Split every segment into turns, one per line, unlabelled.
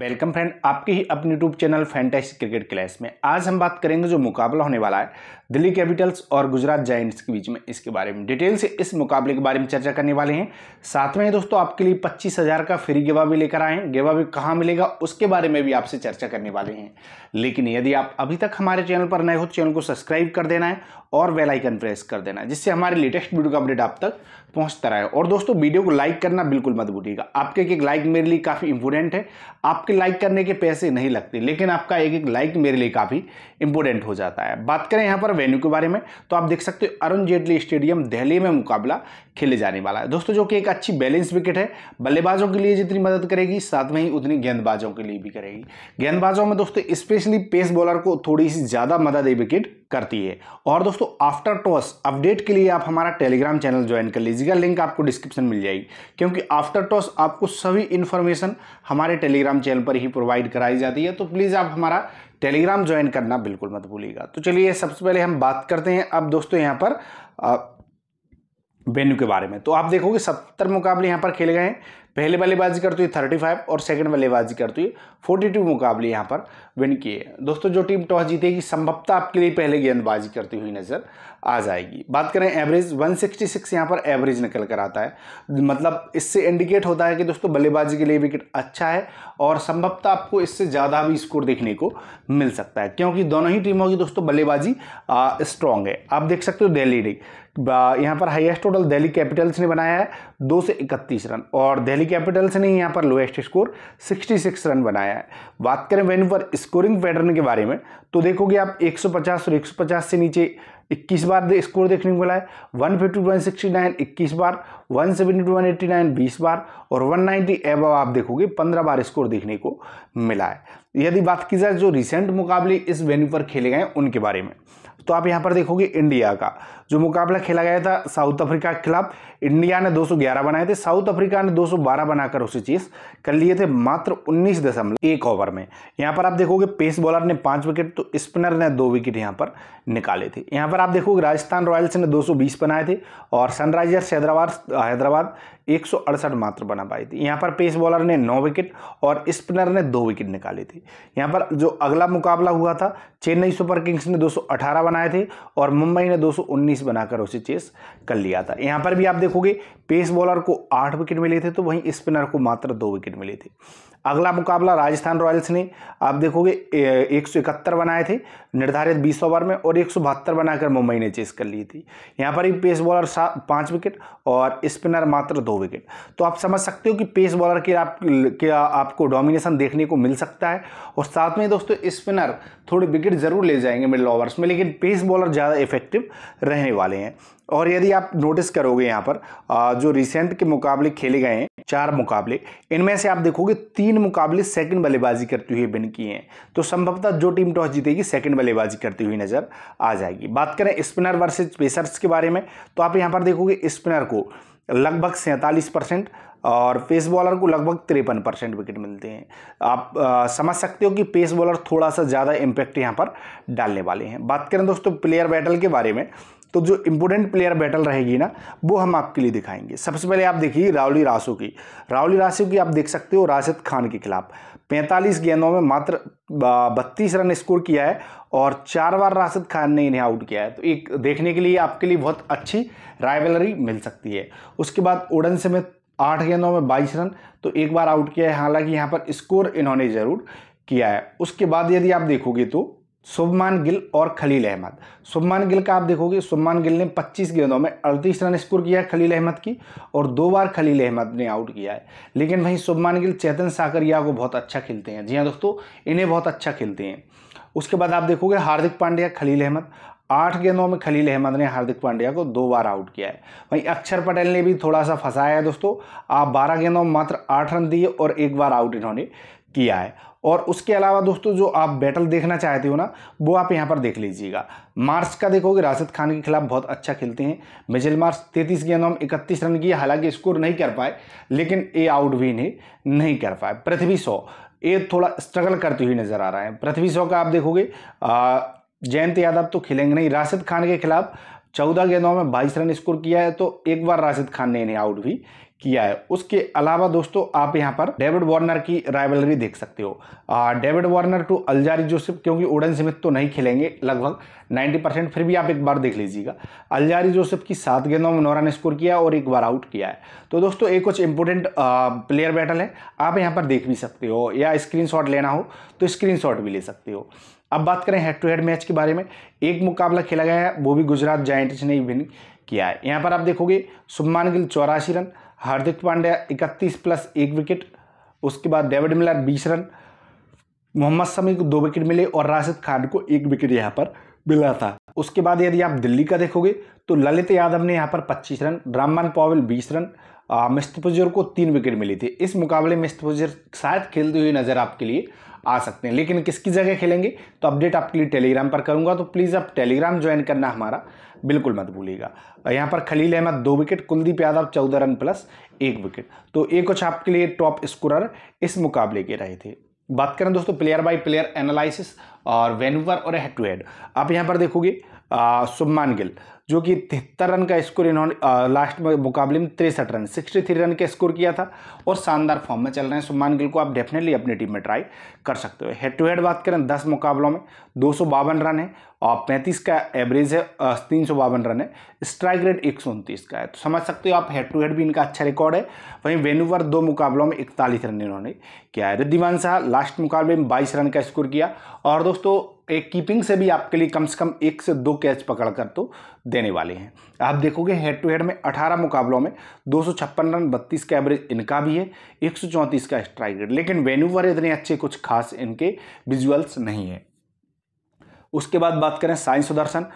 welcome friend आपके ही अपने YouTube channel fantasy cricket class में आज हम बात करेंगे जो मुकाबला होने वाला है दिल्ली कैपिटल्स और गुजरात जाइंट्स के बीच में इसके बारे में डिटेल से इस मुकाबले के बारे में चर्चा करने वाले हैं साथ में दोस्तों आपके लिए पच्चीस हज़ार का फ्री गेवा भी लेकर आए हैं गेवा भी कहाँ मिलेगा उसके बारे में भी आपसे चर्चा करने वाले हैं लेकिन यदि आप अभी तक हमारे चैनल पर नए हो चैनल को सब्सक्राइब कर देना है और वेलाइकन प्रेस कर देना है जिससे हमारे लेटेस्ट वीडियो का अपडेट आप तक पहुँचता रहे और दोस्तों वीडियो को लाइक करना बिल्कुल मत भूलिएगा आपके एक लाइक मेरे लिए काफ़ी इंपोर्टेंट है आप आपके लाइक करने के पैसे नहीं लगते लेकिन आपका एक एक लाइक मेरे लिए काफ़ी इंपॉर्टेंट हो जाता है बात करें यहाँ पर वेन्यू के बारे में तो आप देख सकते हो अरुण जेटली स्टेडियम दिल्ली में मुकाबला खेले जाने वाला है दोस्तों जो कि एक अच्छी बैलेंस विकेट है बल्लेबाजों के लिए जितनी मदद करेगी साथ में ही उतनी गेंदबाजों के लिए भी करेगी गेंदबाजों में दोस्तों स्पेशली पेस बॉलर को थोड़ी सी ज़्यादा मदद ये विकेट करती है और दोस्तों आफ्टर टॉस अपडेट के लिए आप हमारा टेलीग्राम चैनल ज्वाइन कर लीजिएगा लिंक आपको डिस्क्रिप्शन मिल जाएगी क्योंकि आफ्टर टॉस आपको सभी इन्फॉर्मेशन हमारे टेलीग्राम चैनल पर ही प्रोवाइड कराई जाती है तो प्लीज़ आप हमारा टेलीग्राम ज्वाइन करना बिल्कुल मत भूलिएगा तो चलिए सबसे पहले हम बात करते हैं अब दोस्तों यहाँ पर वेन्यू के बारे में तो आप देखोगे सत्तर मुकाबले यहाँ पर खेले गए हैं पहले बल्लेबाजी करती हुई थर्टी फाइव और सेकंड बल्लेबाजी करती हुई फोर्टी टू मुकाबले यहाँ पर विन किए दोस्तों जो टीम टॉस जीतेगी संभवतः आपके लिए पहले गेंदबाजी करती हुई नज़र आ जाएगी बात करें एवरेज 166 यहाँ पर एवरेज निकल कर आता है मतलब इससे इंडिकेट होता है कि दोस्तों बल्लेबाजी के लिए विकेट अच्छा है और संभवतः आपको इससे ज़्यादा भी स्कोर देखने को मिल सकता है क्योंकि दोनों ही टीमों की दोस्तों बल्लेबाजी स्ट्रांग है आप देख सकते हो दिल्ली डे यहाँ पर हाईएस्ट टोटल दिल्ली कैपिटल्स ने बनाया है दो से इकतीस रन और दिल्ली दिल्ली कैपिटल्स ने यहाँ पर लोएस्ट स्कोर 66 रन बनाया है बात करें वेन पर स्कोरिंग पैटर्न के बारे में तो देखोगे आप 150 और 150 से नीचे 21 बार दे स्कोर देखने को मिला है 150 फिफ्टी 21 बार 170 सेवेंटी 20 बार और 190 नाइन्टी आप देखोगे 15 बार स्कोर देखने को मिला है यदि बात की जाए जो रिसेंट मुकाबले इस वेन्यू पर खेले गए उनके बारे में तो आप यहाँ पर देखोगे इंडिया का जो मुकाबला खेला गया था साउथ अफ्रीका के खिलाफ इंडिया ने 211 बनाए थे साउथ अफ्रीका ने 212 बनाकर उसे चीज कर लिए थे मात्र उन्नीस दशमलव एक ओवर में यहाँ पर आप देखोगे पेस बॉलर ने पांच विकेट तो स्पिनर ने दो विकेट यहाँ पर निकाले थे यहाँ पर आप देखोगे राजस्थान रॉयल्स ने दो बनाए थे और सनराइजर्स हैदराबाद हैदराबाद एक मात्र बना पाई थी यहाँ पर पेस बॉलर ने नौ विकेट और स्पिनर ने दो विकेट निकाले थे यहाँ पर जो अगला मुकाबला हुआ था चेन्नई सुपर किंग्स ने 218 बनाए थे और मुंबई ने बीस बनाकर उसे चेस कर लिया था यहाँ पर भी आप देखोगे पेस बॉलर को आठ विकेट मिले थे तो वहीं स्पिनर को मात्र दो विकेट मिले थे अगला मुकाबला राजस्थान रॉयल्स ने आप देखोगे एक सौ इकहत्तर बनाए थे निर्धारित बीस ओवर में और एक सौ बहत्तर बनाकर मुंबई ने चेस कर ली थी यहाँ पर ही पेस बॉलर सात पाँच विकेट और स्पिनर मात्र दो विकेट तो आप समझ सकते हो कि पेस बॉलर के आप के आपको डोमिनेशन देखने को मिल सकता है और साथ में दोस्तों स्पिनर थोड़े विकेट जरूर ले जाएंगे मिडिल ओवर्स में लेकिन पेस बॉलर ज़्यादा इफेक्टिव रहे रहने वाले हैं और यदि आप नोटिस करोगे यहाँ पर जो रिसेंट के मुकाबले खेले गए हैं चार मुकाबले इनमें से आप देखोगे तीन मुकाबले सेकंड बल्लेबाजी करते हुए बिन किए हैं तो संभवतः जो टीम टॉस जीतेगी सेकंड बल्लेबाजी करती हुई नजर आ जाएगी बात करें स्पिनर वर्सेज पेसर्स के बारे में तो आप यहाँ पर देखोगे स्पिनर को लगभग सैंतालीस और पेस बॉलर को लगभग तिरपन परसेंट विकेट मिलते हैं आप आ, समझ सकते हो कि पेस बॉलर थोड़ा सा ज़्यादा इम्पैक्ट यहाँ पर डालने वाले हैं बात करें दोस्तों प्लेयर बैटल के बारे में तो जो इम्पोर्टेंट प्लेयर बैटल रहेगी ना वो हम आपके लिए दिखाएंगे सबसे पहले आप देखिए रावली रासो की रावली रासो की आप देख सकते हो राशिद खान के खिलाफ 45 गेंदों में मात्र बत्तीस रन स्कोर किया है और चार बार राशिद खान ने इन्हें आउट किया है तो एक देखने के लिए आपके लिए बहुत अच्छी राइवलरी मिल सकती है उसके बाद ओडन से में आठ गेंदों में बाईस रन तो एक बार आउट किया है हालांकि यहाँ पर स्कोर इन्होंने ज़रूर किया है उसके बाद यदि आप देखोगे तो शुभमान गिल और खलील अहमद शुभमान गिल का आप देखोगे शुभमान गिल ने 25 गेंदों में 38 रन स्कोर किया है खलील अहमद की और दो बार खलील अहमद ने आउट किया है लेकिन वहीं शुभमान गिल चेतन साकरिया को बहुत अच्छा खेलते हैं जी हाँ दोस्तों इन्हें बहुत अच्छा खेलते हैं उसके बाद आप देखोगे हार्दिक पांड्या खलील अहमद आठ गेंदों में खलील अहमद ने हार्दिक पांड्या को दो बार आउट किया है वहीं अक्षर पटेल ने भी थोड़ा सा फंसाया है दोस्तों आप बारह गेंदों में मात्र आठ रन दिए और एक बार आउट इन्होंने किया है और उसके अलावा दोस्तों जो आप बैटल देखना चाहते हो ना वो आप यहाँ पर देख लीजिएगा मार्स का देखोगे राशिद खान के खिलाफ बहुत अच्छा खेलते हैं मिजिल मार्स तैंतीस गेंदों में इकतीस रन किया हालांकि स्कोर नहीं कर पाए लेकिन ए आउट भी इन्हें नहीं कर पाए पृथ्वी सौ ए थोड़ा स्ट्रगल करते हुए नजर आ रहा है पृथ्वी सौ का आप देखोगे जयंत यादव तो खिलेंगे नहीं राशिद खान के खिलाफ चौदह गेंदों में बाईस रन स्कोर किया है तो एक बार राशिद खान ने इन्हें आउट भी किया है उसके अलावा दोस्तों आप यहाँ पर डेविड वार्नर की राइवलरी देख सकते हो David Warner to Alzarri Joseph क्योंकि उड़न स्मिथ तो नहीं खेलेंगे लगभग 90 परसेंट फिर भी आप एक बार देख लीजिएगा अलजारी जोसेफ की सात गेंदों में नौरा ने स्कोर किया और एक बार आउट किया है तो दोस्तों एक कुछ इंपोर्टेंट प्लेयर बैटल है आप यहाँ पर देख भी सकते हो या स्क्रीन लेना हो तो स्क्रीन भी ले सकते हो अब बात करें हेड टू हेड मैच के बारे में एक मुकाबला खेला गया है वो भी गुजरात जाइंट्स ने विन किया है यहाँ पर आप देखोगे सुबमान गिल चौरासी रन हार्दिक पांड्या इकतीस प्लस एक विकेट उसके बाद डेविड मिलर बीस रन मोहम्मद शमी को दो विकेट मिले और राशिद खान को एक विकेट यहाँ पर मिला था उसके बाद यदि आप दिल्ली का देखोगे तो ललित यादव ने यहाँ पर 25 रन ब्राह्मण पॉवेल 20 रन मिस्तपुजर को तीन विकेट मिली थी इस मुकाबले मिस्तपुजर शायद खेलते हुए नज़र आपके लिए आ सकते हैं लेकिन किसकी जगह खेलेंगे तो अपडेट आपके लिए टेलीग्राम पर करूंगा तो प्लीज़ आप टेलीग्राम ज्वाइन करना हमारा बिल्कुल मत भूलिएगा यहाँ पर खलील अहमद दो विकेट कुलदीप यादव चौदह रन प्लस एक विकेट तो ये कुछ आपके लिए टॉप स्कोरर इस मुकाबले के रहे थे बात करें दोस्तों प्लेयर बाय प्लेयर एनालिसिस और वेनवर और हेड टू हेड आप यहाँ पर देखोगे सुमान गिल जो कि तिहत्तर रन का स्कोर इन्होंने लास्ट में मुकाबले में तिरसठ रन सिक्सटी थ्री रन का स्कोर किया था और शानदार फॉर्म में चल रहे हैं सुमान गिल को आप डेफिनेटली अपनी टीम में ट्राई कर सकते हो हेड टू हेड बात करें दस मुकाबलों में दो सौ बावन रन है और पैंतीस का एवरेज है तीन सौ बावन रन है स्ट्राइक रेट एक सौ उनतीस का है तो समझ सकते हो आप हेड टू हेड भी इनका अच्छा रिकॉर्ड है वहीं वेनुवर दो मुकाबलों में इकतालीस रन इन्होंने किया है रिद्धिमान शाह लास्ट मुकाबले में बाईस रन का स्कोर किया और दोस्तों एक कीपिंग से भी आपके लिए कम से कम एक से दो कैच पकड़ कर तो देने वाले हैं आप देखोगे हेड टू हेड में 18 मुकाबलों में दो रन बत्तीस का एवरेज इनका भी है एक का स्ट्राइक रेट लेकिन वेन्यूवर इतने अच्छे कुछ खास इनके विजुअल्स नहीं है उसके बाद बात करें साइन सुदर्शन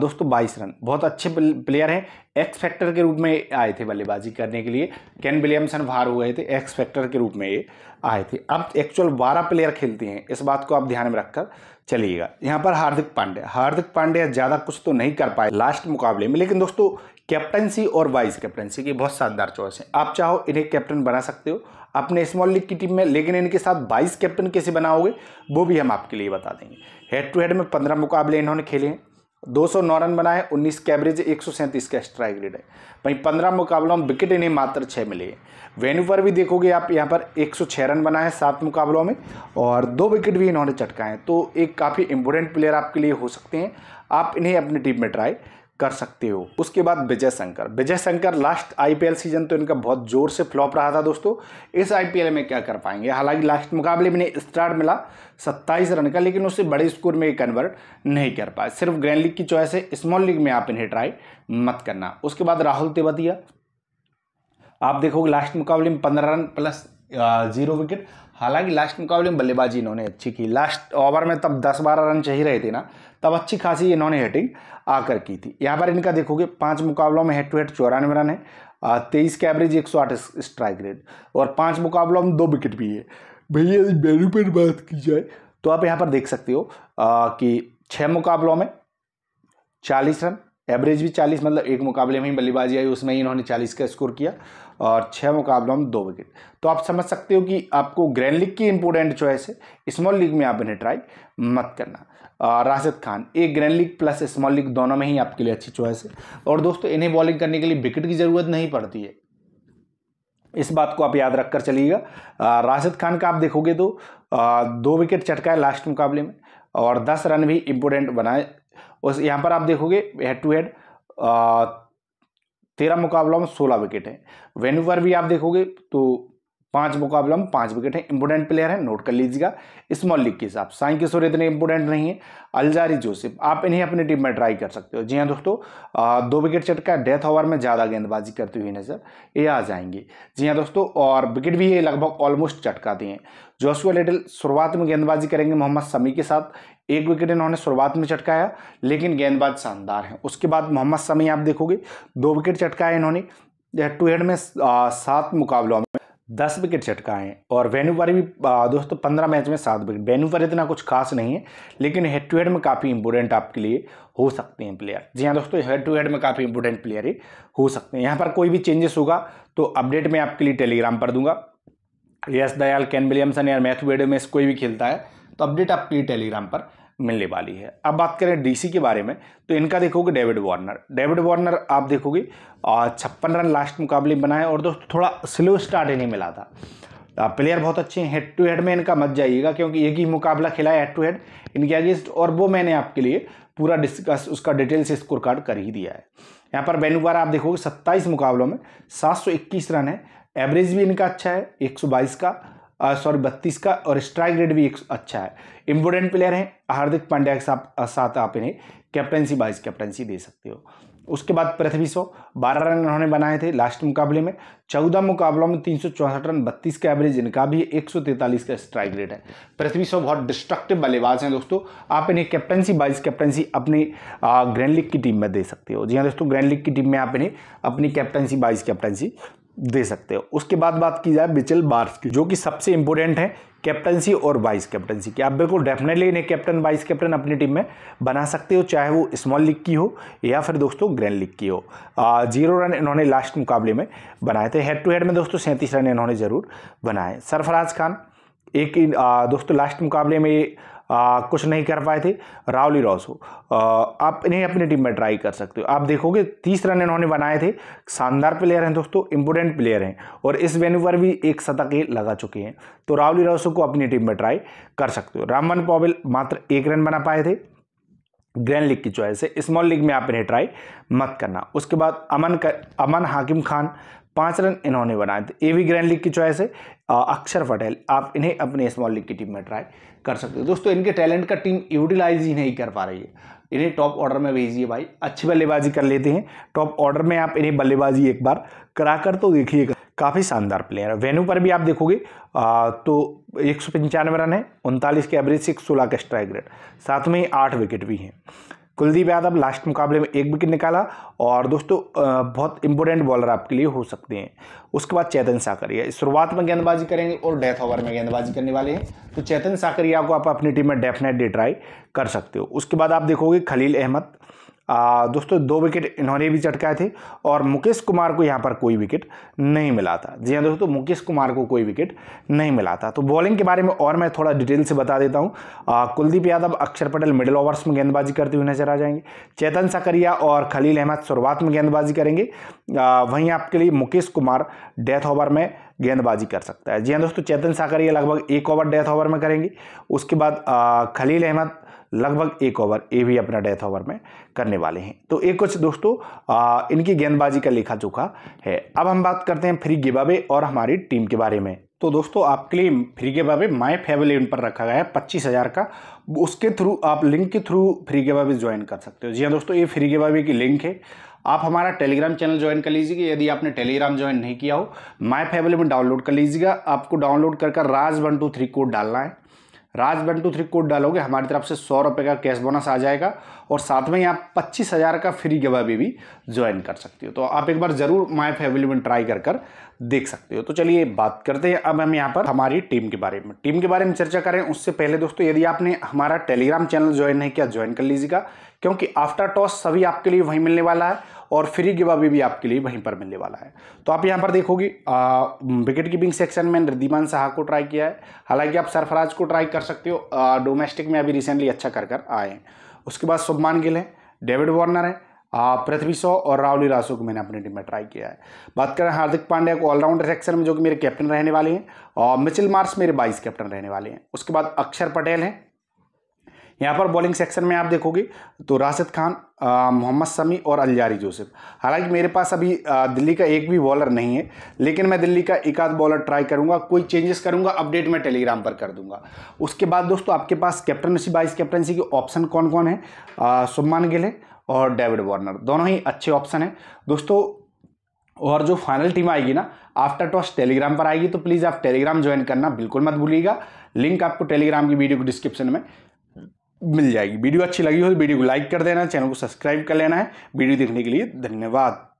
दोस्तों बाईस रन बहुत अच्छे प्लेयर हैं एक्स फैक्टर के रूप में आए थे बल्लेबाजी करने के लिए केन विलियमसन बाहर हुए थे एक्स फैक्टर के रूप में ये आए थे अब एक्चुअल बारह प्लेयर खेलते हैं इस बात को आप ध्यान में रखकर चलिएगा यहाँ पर हार्दिक पांड्या हार्दिक पांड्या ज़्यादा कुछ तो नहीं कर पाए लास्ट मुकाबले में लेकिन दोस्तों कैप्टनसी और वाइस कैप्टनसी की बहुत शानदार चॉइस है आप चाहो इन्हें कैप्टन बना सकते हो अपने स्मॉल लीग की टीम में लेकिन इनके साथ वाइस कैप्टन कैसे बनाओगे वो भी हम आपके लिए बता देंगे हेड टू हेड में पंद्रह मुकाबले इन्होंने खेले हैं दो सौ नौ रन बनाए उन्नीस के एवरेज एक सौ सैंतीस का स्ट्राइक रेट है वहीं पंद्रह मुकाबलों में विकेट इन्हें मात्र छः मिले हैं वेन्यू पर भी देखोगे आप यहाँ पर एक सौ छः रन बनाए सात मुकाबलों में और दो विकेट भी इन्होंने चटकाए तो एक काफ़ी इम्पोर्टेंट प्लेयर आपके लिए हो सकते हैं आप इन्हें अपनी टीम में ट्राई कर सकते हो उसके बाद Vijay Shankar Vijay Shankar last IPL season तो इनका बहुत जोर से फ्लॉप रहा था दोस्तों इस आईपीएल में क्या कर पाएंगे हालांकि लास्ट मुकाबले में स्टार्ट मिला 27 रन का लेकिन उससे बड़े स्कोर में कन्वर्ट नहीं कर पाए सिर्फ ग्रैंड लीग की चॉइस है स्मॉल लीग में आप इन्हें ट्राई मत करना उसके बाद राहुल तेवतिया आप देखोगे लास्ट मुकाबले में पंद्रह रन प्लस जीरो विकेट हालांकि लास्ट मुकाबले में बल्लेबाजी इन्होंने अच्छी की लास्ट ओवर में तब 10-12 रन चाहिए रहे थे ना तब अच्छी खासी इन्होंने हिटिंग आकर की थी यहाँ पर इनका देखोगे पाँच मुकाबलों में हेड टू हेड चौरानवे रन है तेईस के एवरेज एक स्ट्राइक रेट और पाँच मुकाबलों में दो विकेट भी है भैया वैल्यू पर बात की जाए तो आप यहाँ पर देख सकते हो कि छः मुकाबलों में चालीस रन एवरेज भी चालीस मतलब एक मुकाबले में ही बल्लेबाजी आई उसमें ही इन्होंने चालीस का स्कोर किया और छः मुकाबलों में दो विकेट तो आप समझ सकते हो कि आपको ग्रैंड लीग की इंपोर्टेंट चॉइस है स्मॉल लीग में आप इन्हें ट्राई मत करना राशिद खान एक grand league plus small league दोनों में ही आपके लिए अच्छी चॉइस है और दोस्तों इन्हें बॉलिंग करने के लिए विकेट की ज़रूरत नहीं पड़ती है इस बात को आप याद रखकर चलिएगा राशिद खान का आप देखोगे तो दो विकेट चटका है लास्ट मुकाबले में और दस रन भी इम्पोर्टेंट बनाए उस यहाँ पर आप देखोगे हेड टू हेड तेरह मुकाबलों में सोलह विकेट है वेन्यूवर भी आप देखोगे तो पांच मुकाबलों में पांच विकेट है इंपोर्टेंट प्लेयर है नोट कर लीजिएगा स्मॉल लीग के हिसाब साई किशोर इतने इंपोर्टेंट नहीं है अलजारी जोसेफ आप इन्हें अपनी टीम में ट्राई कर सकते हो जी हाँ दोस्तों दो विकेट चटका डेथ ओवर में ज़्यादा गेंदबाजी करते हुए नजर ये आ जाएंगे जी हाँ दोस्तों और विकेट भी ये लगभग ऑलमोस्ट चटकाते हैं जोशुआ लिटिल शुरुआत में गेंदबाजी करेंगे मोहम्मद समी के साथ एक विकेट इन्होंने शुरुआत में चटकाया लेकिन गेंदबाज शानदार हैं उसके बाद मोहम्मद समी आप देखोगे दो विकेट चटकाए इन्होंने हेड टू हेड में सात मुकाबलों में दस विकेट चटकाए और वेनुवरी भी दोस्तों पंद्रह मैच में सात विकेट वेनुवर इतना कुछ खास नहीं है लेकिन हेड टू हेड में काफ़ी इंपोर्टेंट आपके लिए हो सकते हैं प्लेयर जी हाँ दोस्तों हेड टू हेड में काफ़ी इंपोर्टेंट प्लेयर ही हो सकते हैं यहाँ पर कोई भी चेंजेस होगा तो अपडेट मैं आपके लिए टेलीग्राम पर दूंगा यस दयाल कैन विलियमसन या मैथ्यू वेडो में कोई भी खेलता है तो अपडेट आपके लिए टेलीग्राम पर मिलने वाली है अब बात करें डीसी के बारे में तो इनका देखोगे डेविड वार्नर डेविड वार्नर आप देखोगे छप्पन रन लास्ट मुकाबले बनाए और दोस्तों थोड़ा स्लो स्टार्ट इन्हें मिला था प्लेयर बहुत अच्छे हैं हेड टू हेड में इनका मत जाइएगा क्योंकि एक ही मुकाबला खिलाए हेड टू हेड इनके अगेंस्ट और वो मैंने आपके लिए पूरा डिस्कस उसका डिटेल से स्कोर कार्ड कर ही दिया है यहाँ पर बेनुवार आप देखोगे सत्ताईस मुकाबलों में 721 रन है एवरेज भी इनका अच्छा है 122 का सॉरी बत्तीस का और स्ट्राइक रेट भी एक अच्छा है इम्पोर्टेंट प्लेयर हैं हार्दिक पांड्या के साथ साथ आप इन्हें कैप्टनसी वाइस कैप्टनसी दे सकते हो उसके बाद पृथ्वी सौ बारह रन उन्होंने बनाए थे लास्ट मुकाबले में चौदह मुकाबलों में तीन रन बत्तीस का एवरेज इनका भी एक का स्ट्राइक रेट है पृथ्वी सौ बहुत डिस्ट्रक्टिव बल्लेबाज हैं दोस्तों आप इन्हें कैप्टनसी वाइस कैप्टनसी अपनी ग्रैंड लीग की टीम में दे सकते हो जी हाँ दोस्तों ग्रैंड लीग की टीम में आप इन्हें अपनी कैप्टनसी वाइस कैप्टनसी दे सकते हो उसके बाद बात की जाए बिचल बार्स की जो कि सबसे इंपॉर्टेंट है कैप्टनसी और वाइस कैप्टनसी की आप बिल्कुल डेफिनेटली इन्हें कैप्टन वाइस कैप्टन अपनी टीम में बना सकते हो चाहे वो स्मॉल लीग की हो या फिर दोस्तों ग्रैंड लीग की हो आ, जीरो रन इन्होंने लास्ट मुकाबले में बनाए थे हेड टू हेड में दोस्तों सैंतीस रन इन्होंने ज़रूर बनाए सरफराज खान एक आ, दोस्तों लास्ट मुकाबले में आ, कुछ नहीं कर पाए थे रावली रॉसो आप इन्हें अपनी टीम में ट्राई कर सकते हो आप देखोगे तीस रन इन्होंने बनाए थे शानदार प्लेयर हैं दोस्तों इंपोर्टेंट प्लेयर हैं और इस वेन्यू पर भी एक शतक लगा चुके हैं तो रावली रॉसो को अपनी टीम में ट्राई कर सकते हो रामन पॉबिल मात्र एक रन बना पाए थे ग्रैंड लीग की चॉइस है स्मॉल लीग में आप इन्हें ट्राई मत करना उसके बाद अमन कर अमन हाकिम खान पाँच रन इन्होंने बनाए थे ये भी ग्रैंड लीग की चॉइस है अक्षर पटेल आप इन्हें अपने स्मॉल लीग की टीम में ट्राई कर सकते हो दोस्तों इनके टैलेंट का टीम यूटिलाइज ही नहीं कर पा रही है इन्हें टॉप ऑर्डर में भेजिए भाई अच्छी बल्लेबाजी कर लेते हैं टॉप ऑर्डर में आप इन्हें बल्लेबाजी एक बार करा कर तो देखिएगा काफ़ी शानदार प्लेयर है वेन्यू पर भी आप देखोगे आ, तो एक सौ पंचानवे रन है उनतालीस के एवरेज से एक सोलह का स्ट्राइक रेट साथ में आठ विकेट भी हैं कुलदीप यादव लास्ट मुकाबले में एक विकेट निकाला और दोस्तों बहुत इंपॉर्टेंट बॉलर आपके लिए हो सकते हैं उसके बाद चेतन साकरिया शुरुआत में गेंदबाजी करेंगे और डेथ ओवर में गेंदबाजी करने वाले हैं तो चेतन साकरिया को आप अपनी टीम में डेफिनेटली ट्राई कर सकते हो उसके बाद आप देखोगे खलील अहमद दोस्तों दो विकेट इन्होंने भी चटकाए थे और मुकेश कुमार को यहाँ पर कोई विकेट नहीं मिला था जी हाँ दोस्तों मुकेश कुमार को कोई विकेट नहीं मिला था तो बॉलिंग के बारे में और मैं थोड़ा डिटेल से बता देता हूँ कुलदीप यादव अक्षर पटेल मिडिल ओवर्स में गेंदबाजी करते हुए नजर आ जाएंगे चेतन सकरिया और खलील अहमद शुरुआत में गेंदबाजी करेंगे आ, वहीं आपके लिए मुकेश कुमार डेथ ओवर में गेंदबाजी कर सकता है जी हाँ दोस्तों चेतन साकरिया लगभग एक ओवर डेथ ओवर में करेंगे उसके बाद खलील अहमद लगभग एक ओवर ये भी अपना डेथ ओवर में करने वाले हैं तो एक कुछ दोस्तों आ, इनकी गेंदबाजी का लिखा चुका है अब हम बात करते हैं फ्री गिबाबे और हमारी टीम के बारे में तो दोस्तों आपके लिए फ्री के बाबे माई उन पर रखा गया है पच्चीस हज़ार का उसके थ्रू आप लिंक के थ्रू फ्री के बाबे ज्वाइन कर सकते हो जी हाँ दोस्तों ये फ्री के बाबे की लिंक है आप हमारा टेलीग्राम चैनल ज्वाइन कर लीजिएगा यदि आपने टेलीग्राम ज्वाइन नहीं किया हो माई में डाउनलोड कर लीजिएगा आपको डाउनलोड कर कर Raj one two three code डालना है Raj one two three code डालोगे हमारी तरफ से सौ रुपये का कैश बोनस आ जाएगा और साथ में ही आप पच्चीस हज़ार का फ्री गवा भी ज्वाइन कर सकती हो तो आप एक बार ज़रूर माई फैमिली में ट्राई कर कर देख सकते हो तो चलिए बात करते हैं अब हम यहाँ पर हमारी टीम के बारे में टीम के बारे में चर्चा करें उससे पहले दोस्तों यदि आपने हमारा टेलीग्राम चैनल ज्वाइन नहीं किया ज्वाइन कर लीजिएगा क्योंकि आफ्टर टॉस सभी आपके लिए वहीं मिलने वाला है और फ्री गिवा भी, भी आपके लिए वहीं पर मिलने वाला है तो आप यहाँ पर देखोगे विकेट कीपिंग सेक्शन में रिद्धिमान साहा को ट्राई किया है हालांकि आप सरफराज को ट्राई कर सकते हो डोमेस्टिक में अभी रिसेंटली अच्छा कर कर आए हैं उसके बाद शुभमान गिल हैं डेविड वार्नर हैं पृथ्वी शॉ और राहुल रासो को मैंने अपनी टीम में ट्राई किया है बात करें हार्दिक पांड्या को ऑलराउंडर सेक्शन में जो कि मेरे कैप्टन रहने वाले हैं और मिचिल मार्स मेरे बाइस कैप्टन रहने वाले हैं उसके बाद अक्षर पटेल हैं यहाँ पर बॉलिंग सेक्शन में आप देखोगे तो राशिद खान मोहम्मद समी और अलजारी जोसेफ हालांकि मेरे पास अभी दिल्ली का एक भी बॉलर नहीं है लेकिन मैं दिल्ली का एक आध बॉलर ट्राई करूंगा कोई चेंजेस करूंगा अपडेट मैं टेलीग्राम पर कर दूंगा उसके बाद दोस्तों आपके पास कैप्टनसी बाइस कैप्टनसी के ऑप्शन कौन कौन है शुभमान गिल है और डेविड वार्नर दोनों ही अच्छे ऑप्शन हैं दोस्तों और जो फाइनल टीम आएगी ना आफ्टर टॉस टेलीग्राम पर आएगी तो प्लीज़ आप टेलीग्राम ज्वाइन करना बिल्कुल मत भूलिएगा लिंक आपको टेलीग्राम की वीडियो को डिस्क्रिप्शन में मिल जाएगी वीडियो अच्छी लगी हो तो वीडियो को लाइक कर देना चैनल को सब्सक्राइब कर लेना है वीडियो देखने के लिए धन्यवाद